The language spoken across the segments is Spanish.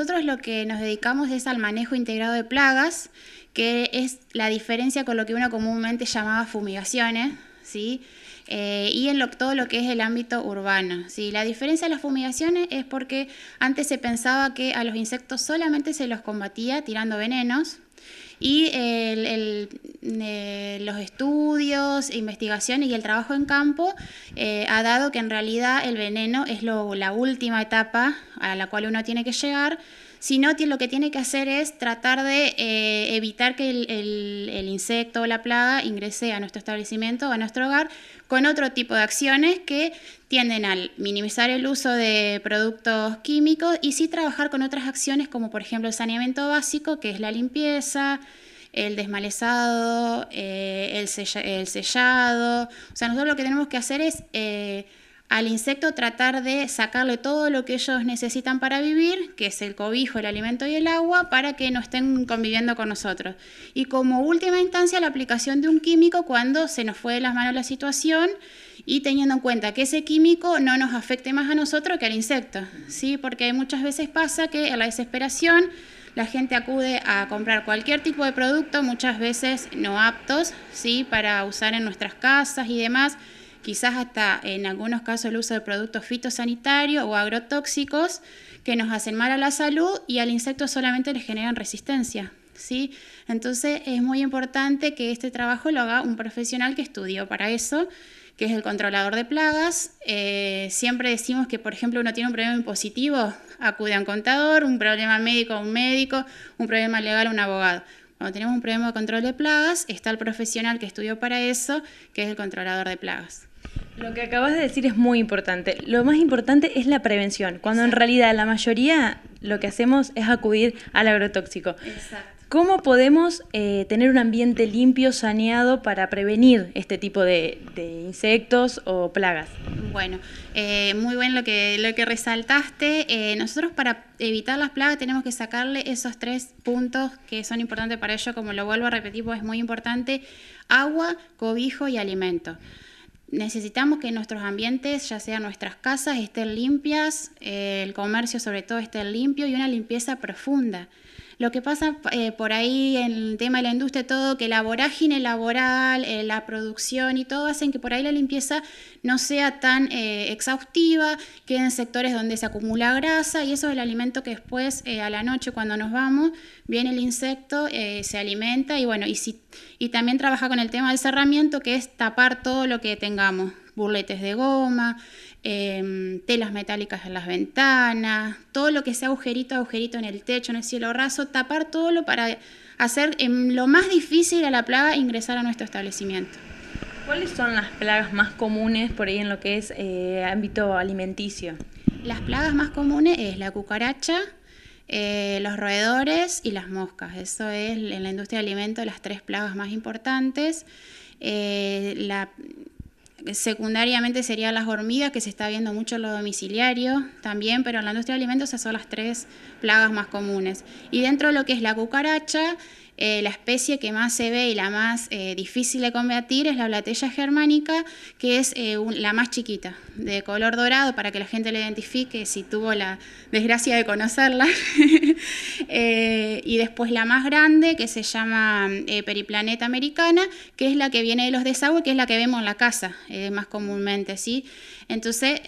nosotros lo que nos dedicamos es al manejo integrado de plagas, que es la diferencia con lo que uno comúnmente llamaba fumigaciones, ¿sí? Eh, y en todo lo que es el ámbito urbano. ¿sí? La diferencia de las fumigaciones es porque antes se pensaba que a los insectos solamente se los combatía tirando venenos, y eh, los estudios, investigación y el trabajo en campo eh, ha dado que en realidad el veneno es lo, la última etapa a la cual uno tiene que llegar sino no lo que tiene que hacer es tratar de eh, evitar que el, insecto o la plaga ingrese a nuestro establecimiento o a nuestro hogar con otro tipo de acciones que tienden a minimizar el uso de productos químicos y sí trabajar con otras acciones como por ejemplo el saneamiento básico, que es la limpieza, el desmalezado, eh, el, sellado. O sea, nosotros lo que tenemos que hacer es... Eh, al insecto tratar de sacarle todo lo que ellos necesitan para vivir, que es el cobijo, el alimento y el agua, para que no estén conviviendo con nosotros. Y como última instancia, la aplicación de un químico cuando se nos fue de las manos la situación y teniendo en cuenta que ese químico no nos afecte más a nosotros que al insecto, ¿sí? porque muchas veces pasa que en la desesperación la gente acude a comprar cualquier tipo de producto, muchas veces no aptos ¿sí? para usar en nuestras casas y demás quizás hasta en algunos casos el uso de productos fitosanitarios o agrotóxicos que nos hacen mal a la salud y al insecto solamente le generan resistencia. ¿sí? Entonces es muy importante que este trabajo lo haga un profesional que estudió para eso que es el controlador de plagas. Eh, siempre decimos que, por ejemplo, uno tiene un problema impositivo, acude a un contador, un problema médico a un médico, un problema legal a un abogado. Cuando tenemos un problema de control de plagas, está el profesional que estudió para eso, que es el controlador de plagas. Lo que acabas de decir es muy importante. Lo más importante es la prevención, cuando en realidad la mayoría lo que hacemos es acudir al agrotóxico. Exacto. ¿Cómo podemos eh, tener un ambiente limpio, saneado para prevenir este tipo de, insectos o plagas? Bueno, eh, muy bien lo que, lo que resaltaste. Eh, nosotros para evitar las plagas tenemos que sacarle esos tres puntos que son importantes para ello, como lo vuelvo a repetir, pues es muy importante, agua, cobijo y alimento. Necesitamos que nuestros ambientes, ya sean nuestras casas, estén limpias, el comercio sobre todo esté limpio y una limpieza profunda. Lo que pasa eh, por ahí en el tema de la industria, todo, que la vorágine laboral, eh, la producción y todo hacen que por ahí la limpieza no sea tan eh, exhaustiva, queden sectores donde se acumula grasa y eso es el alimento que después a la noche cuando nos vamos, viene el insecto, se alimenta y bueno, y, si, y también trabaja con el tema del cerramiento, que es tapar todo lo que tengamos, burletes de goma, Em, telas metálicas en las ventanas, todo lo que sea agujerito, agujerito en el techo, en el cielo raso, tapar todo lo para hacer lo más difícil a la plaga ingresar a nuestro establecimiento. ¿Cuáles son las plagas más comunes por ahí en lo que es eh, ámbito alimenticio? Las plagas más comunes es la cucaracha, eh, los roedores y las moscas. Eso es en la industria de alimentos las tres plagas más importantes. Eh, la, Secundariamente serían las hormigas, que se está viendo mucho en lo domiciliario también, pero en la industria de alimentos esas son las tres plagas más comunes. Y dentro de lo que es la cucaracha, eh, la especie que más se ve y la más eh, difícil de combatir es la blatella germánica, que es eh, la más chiquita, de color dorado, para que la gente la identifique si tuvo la desgracia de conocerla. y después la más grande, que se llama periplaneta americana, que es la que viene de los desagües, que es la que vemos en la casa más comúnmente. ¿sí? Entonces,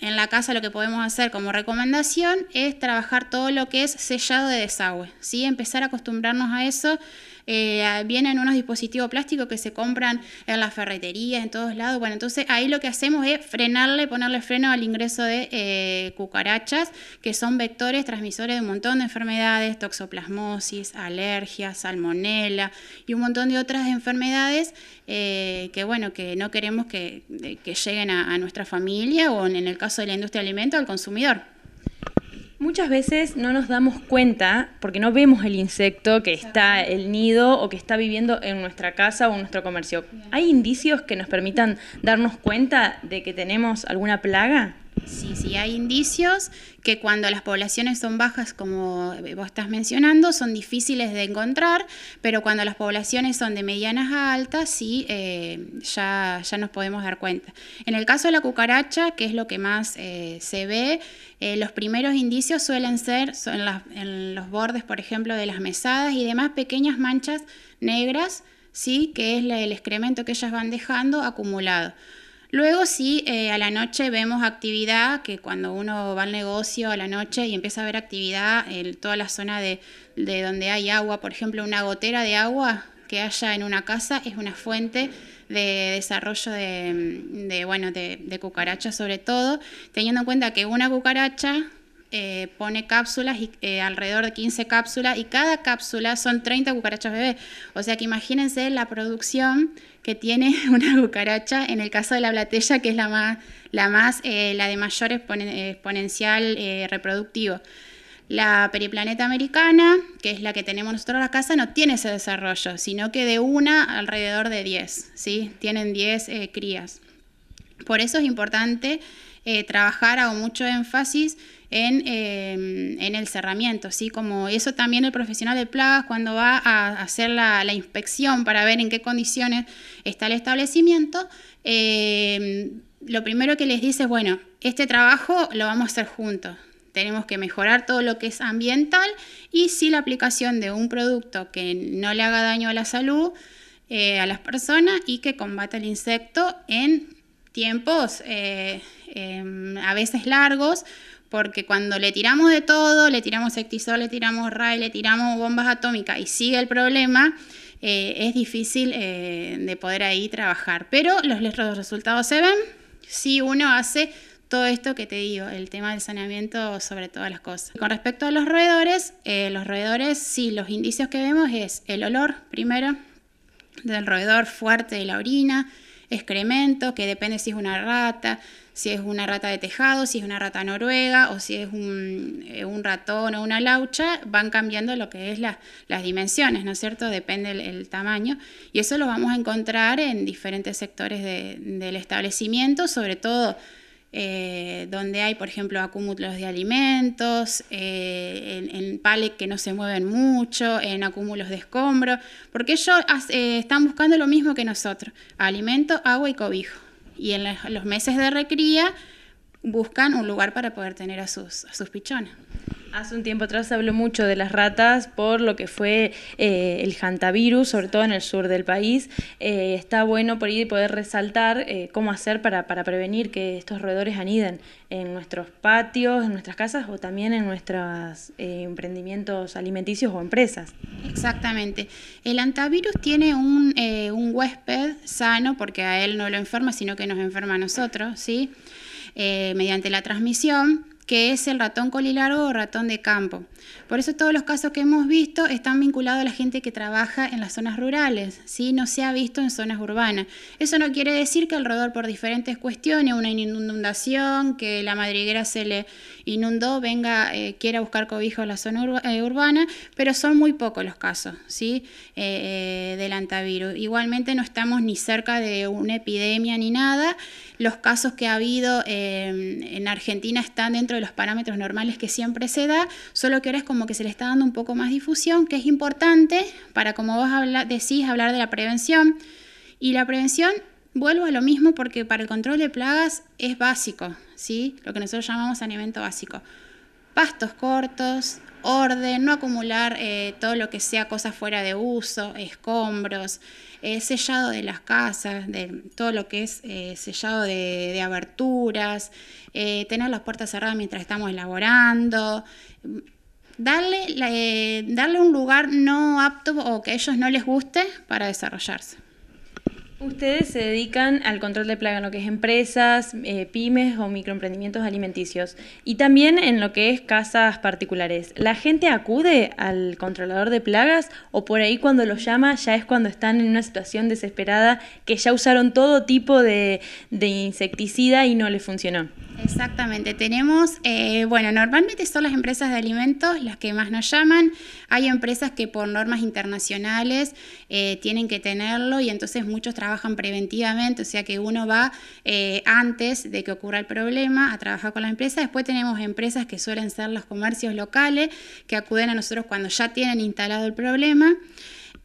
en la casa lo que podemos hacer como recomendación es trabajar todo lo que es sellado de desagüe, ¿sí? empezar a acostumbrarnos a eso eh, ah, vienen unos dispositivos plásticos que se compran en las ferreterías, en todos lados. Bueno, entonces ahí lo que hacemos es frenarle, ponerle freno al ingreso de eh, cucarachas, que son vectores, transmisores de un montón de enfermedades, toxoplasmosis, alergias, salmonela y un montón de otras enfermedades eh, que, bueno, que no queremos que, lleguen a, a nuestra familia o en el caso de la industria de alimentos al consumidor. Muchas veces no nos damos cuenta porque no vemos el insecto que está el nido o que está viviendo en nuestra casa o en nuestro comercio. ¿Hay indicios que nos permitan darnos cuenta de que tenemos alguna plaga? Sí, sí, hay indicios que cuando las poblaciones son bajas, como vos estás mencionando, son difíciles de encontrar, pero cuando las poblaciones son de medianas a altas, sí, eh, ya, nos podemos dar cuenta. En el caso de la cucaracha, que es lo que más eh, se ve, eh, los primeros indicios suelen ser en los bordes, por ejemplo, de las mesadas y demás pequeñas manchas negras, sí, que es el excremento que ellas van dejando acumulado. Luego sí, eh, a la noche vemos actividad, que cuando uno va al negocio a la noche y empieza a ver actividad, en toda la zona de, de donde hay agua, por ejemplo, una gotera de agua que haya en una casa es una fuente de desarrollo de, de bueno, de, cucarachas sobre todo, teniendo en cuenta que una cucaracha eh, pone cápsulas, eh, alrededor de 15 cápsulas, y cada cápsula son 30 cucarachas bebés. O sea que imagínense la producción que tiene una cucaracha, en el caso de la blatella, que es la más, la, más, eh, la de mayor exponencial reproductivo. La periplaneta americana, que es la que tenemos nosotros en la casa, no tiene ese desarrollo, sino que de una alrededor de 10, ¿sí? Tienen 10 crías. Por eso es importante eh, trabajar, hago mucho énfasis en, eh, el cerramiento, así Como eso también el profesional de plagas cuando va a hacer la, inspección para ver en qué condiciones está el establecimiento, eh, lo primero que les dice es, bueno, este trabajo lo vamos a hacer juntos, tenemos que mejorar todo lo que es ambiental y si la aplicación de un producto que no le haga daño a la salud, a las personas y que combata el insecto en tiempos eh, em, a veces largos, porque cuando le tiramos de todo, le tiramos sectisol, le tiramos Rai, le tiramos bombas atómicas y sigue el problema, eh, es difícil eh, de poder ahí trabajar. Pero los, resultados se ven si uno hace todo esto que te digo, el tema del saneamiento sobre todas las cosas. Con respecto a los roedores, los roedores, sí, los indicios que vemos es el olor primero del roedor fuerte de la orina, excremento, que depende si es una rata, si es una rata de tejado, si es una rata noruega o si es un, eh, ratón o una laucha, van cambiando lo que es las dimensiones, ¿no es cierto? Depende el, tamaño. Y eso lo vamos a encontrar en diferentes sectores del establecimiento, sobre todo eh, donde hay, por ejemplo, acúmulos de alimentos, eh, en, en que no se mueven mucho, en acúmulos de escombro, porque ellos eh, están buscando lo mismo que nosotros, alimento, agua y cobijo. Y en los meses de recría buscan un lugar para poder tener a sus pichones. Hace un tiempo atrás se habló mucho de las ratas por lo que fue eh, el hantavirus, sobre todo en el sur del país. Eh, está bueno por y poder resaltar eh, cómo hacer para, prevenir que estos roedores aniden en nuestros patios, en nuestras casas o también en nuestros emprendimientos alimenticios o empresas. Exactamente. El hantavirus tiene un, un huésped sano porque a él no lo enferma, sino que nos enferma a nosotros, ¿sí? mediante la transmisión que es el ratón colilargo o ratón de campo. Por eso todos los casos que hemos visto están vinculados a la gente que trabaja en las zonas rurales, no se ha visto en zonas urbanas. Eso no quiere decir que alrededor por diferentes cuestiones, una inundación, que la madriguera se le inundó, venga, eh, quiera buscar cobijo en la zona eh, urbana, pero son muy pocos los casos ¿sí? Eh, del antivirus. Igualmente no estamos ni cerca de una epidemia ni nada. Los casos que ha habido en Argentina están dentro de los parámetros normales que siempre se da, solo que ahora es como que se le está dando un poco más difusión, que es importante para, como vos decís, hablar de la prevención. Y la prevención, vuelvo a lo mismo porque para el control de plagas es básico, ¿sí? lo que nosotros llamamos alimento básico. Pastos cortos, orden, no acumular eh, todo lo que sea cosas fuera de uso, escombros, eh, sellado de las casas, de todo lo que es eh, sellado de, aberturas, tener las puertas cerradas mientras estamos elaborando. Darle, darle un lugar no apto o que a ellos no les guste para desarrollarse. Ustedes se dedican al control de plaga en lo que es empresas, eh, pymes o microemprendimientos alimenticios y también en lo que es casas particulares. ¿La gente acude al controlador de plagas o por ahí cuando los llama ya es cuando están en una situación desesperada que ya usaron todo tipo de, de insecticida y no les funcionó? Exactamente, tenemos, eh, bueno, normalmente son las empresas de alimentos las que más nos llaman. Hay empresas que por normas internacionales eh, tienen que tenerlo y entonces muchos trabajan preventivamente, o sea que uno va eh, antes de que ocurra el problema a trabajar con la empresa. Después tenemos empresas que suelen ser los comercios locales que acuden a nosotros cuando ya tienen instalado el problema.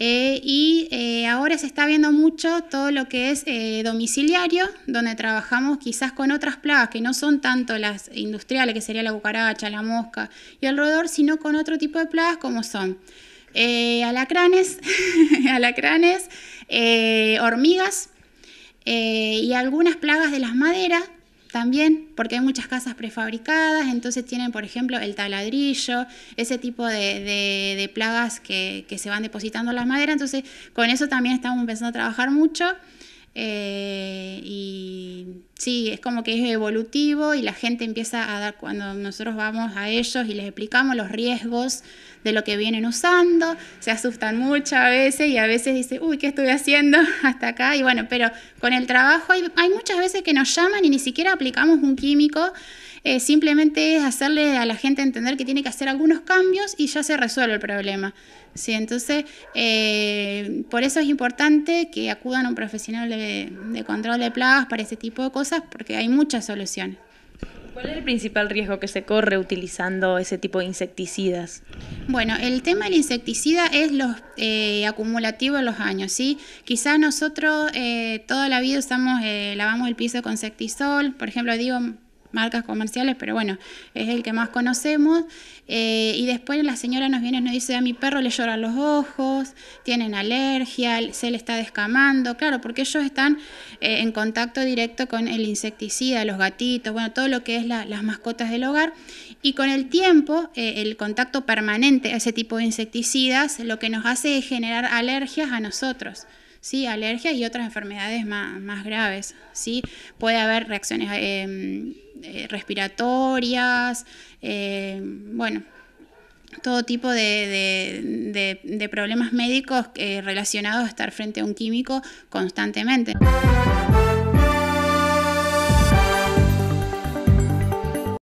Eh, y eh, ahora se está viendo mucho todo lo que es eh, domiciliario, donde trabajamos quizás con otras plagas que no son tanto las industriales, que sería la cucaracha, la mosca y el roedor, sino con otro tipo de plagas como son alacranes, alacranes hormigas y algunas plagas de las maderas también, porque hay muchas casas prefabricadas, entonces tienen, por ejemplo, el taladrillo, ese tipo de, de, plagas que, que, se van depositando en la madera, entonces con eso también estamos empezando a trabajar mucho. Eh, y sí, es como que es evolutivo y la gente empieza a dar, cuando nosotros vamos a ellos y les explicamos los riesgos de lo que vienen usando, se asustan mucho a veces y a veces dicen, uy, ¿qué estoy haciendo hasta acá? Y bueno, pero con el trabajo hay, hay muchas veces que nos llaman y ni siquiera aplicamos un químico eh, simplemente es hacerle a la gente entender que tiene que hacer algunos cambios y ya se resuelve el problema. Sí, entonces, eh, por eso es importante que acudan a un profesional de, control de plagas para ese tipo de cosas, porque hay muchas soluciones. ¿Cuál es el principal riesgo que se corre utilizando ese tipo de insecticidas? Bueno, el tema del insecticida es los eh, acumulativos los años, ¿sí? Quizás nosotros eh, toda la vida usamos, lavamos el piso con sectisol por ejemplo, digo, marcas comerciales, pero bueno, es el que más conocemos. Eh, y después la señora nos viene y nos dice, a mi perro le lloran los ojos, tienen alergia, se le está descamando, claro, porque ellos están eh, en contacto directo con el insecticida, los gatitos, bueno, todo lo que es la, las mascotas del hogar. Y con el tiempo, eh, el contacto permanente a ese tipo de insecticidas lo que nos hace es generar alergias a nosotros. ¿sí? Alergias y otras enfermedades más, graves, ¿sí? Puede haber reacciones eh, eh, respiratorias, eh, bueno, todo tipo de, de, problemas médicos relacionados a estar frente a un químico constantemente.